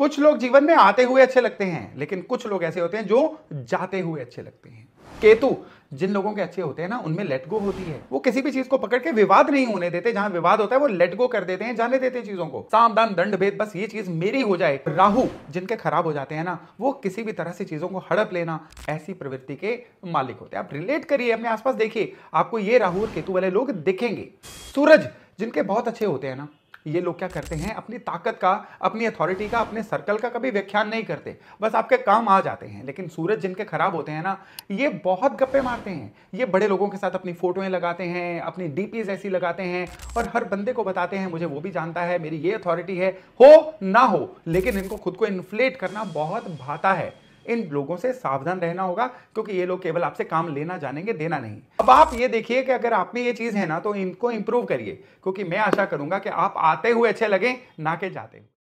कुछ लोग जीवन में आते हुए अच्छे लगते हैं लेकिन कुछ लोग ऐसे होते हैं जो जाते हुए अच्छे लगते हैं केतु जिन लोगों के अच्छे होते हैं ना उनमें लेट गो होती है वो किसी भी चीज को पकड़ के विवाद नहीं होने देते जहां विवाद होता है वो लेट गो कर देते हैं जाने देते हैं चीजों को सामदान दंड भेद बस ये चीज मेरी हो जाए राहु जिनके खराब हो जाते हैं ना वो किसी भी तरह से चीजों को हड़प लेना ऐसी प्रवृत्ति के मालिक होते हैं आप रिलेट करिए अपने आसपास देखिए आपको ये राहु और केतु वाले लोग दिखेंगे सूरज जिनके बहुत अच्छे होते हैं ना ये लोग क्या करते हैं अपनी ताकत का अपनी अथॉरिटी का अपने सर्कल का कभी व्याख्यान नहीं करते बस आपके काम आ जाते हैं लेकिन सूरज जिनके खराब होते हैं ना ये बहुत गप्पे मारते हैं ये बड़े लोगों के साथ अपनी फोटोएं लगाते हैं अपनी डी ऐसी लगाते हैं और हर बंदे को बताते हैं मुझे वो भी जानता है मेरी ये अथॉरिटी है हो ना हो लेकिन इनको खुद को इन्फ्लेट करना बहुत भाता है इन लोगों से सावधान रहना होगा क्योंकि ये लोग केवल आपसे काम लेना जानेंगे देना नहीं अब आप ये देखिए कि अगर आप में ये चीज़ है ना तो इनको इंप्रूव करिए क्योंकि मैं आशा करूंगा कि आप आते हुए अच्छे लगे ना के जाते